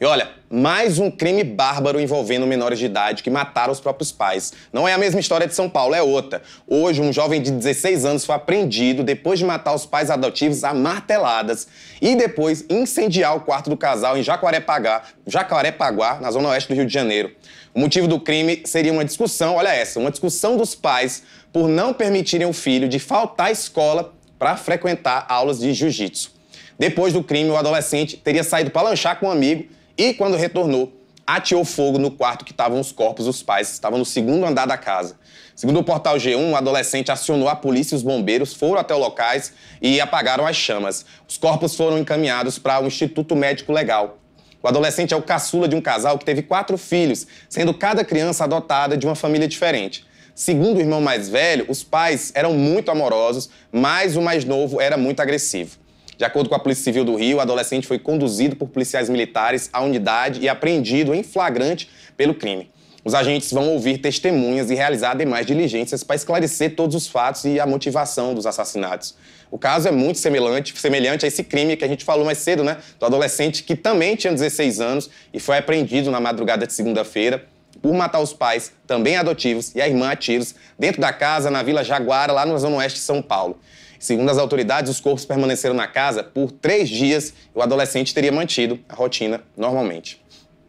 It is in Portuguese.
E olha, mais um crime bárbaro envolvendo menores de idade que mataram os próprios pais. Não é a mesma história de São Paulo, é outra. Hoje, um jovem de 16 anos foi apreendido depois de matar os pais adotivos a marteladas e depois incendiar o quarto do casal em Jacarepaguá, Jacarepaguá, na zona oeste do Rio de Janeiro. O motivo do crime seria uma discussão, olha essa, uma discussão dos pais por não permitirem o filho de faltar à escola para frequentar aulas de jiu-jitsu. Depois do crime, o adolescente teria saído para lanchar com um amigo e quando retornou, ateou fogo no quarto que estavam os corpos dos pais, estavam no segundo andar da casa. Segundo o portal G1, o adolescente acionou a polícia e os bombeiros, foram até os locais e apagaram as chamas. Os corpos foram encaminhados para o Instituto Médico Legal. O adolescente é o caçula de um casal que teve quatro filhos, sendo cada criança adotada de uma família diferente. Segundo o irmão mais velho, os pais eram muito amorosos, mas o mais novo era muito agressivo. De acordo com a Polícia Civil do Rio, o adolescente foi conduzido por policiais militares à unidade e apreendido em flagrante pelo crime. Os agentes vão ouvir testemunhas e realizar demais diligências para esclarecer todos os fatos e a motivação dos assassinatos. O caso é muito semelhante, semelhante a esse crime que a gente falou mais cedo, né? Do adolescente que também tinha 16 anos e foi apreendido na madrugada de segunda-feira por matar os pais, também adotivos, e a irmã a tiros, dentro da casa na Vila Jaguara, lá na Zona Oeste de São Paulo. Segundo as autoridades, os corpos permaneceram na casa por três dias e o adolescente teria mantido a rotina normalmente.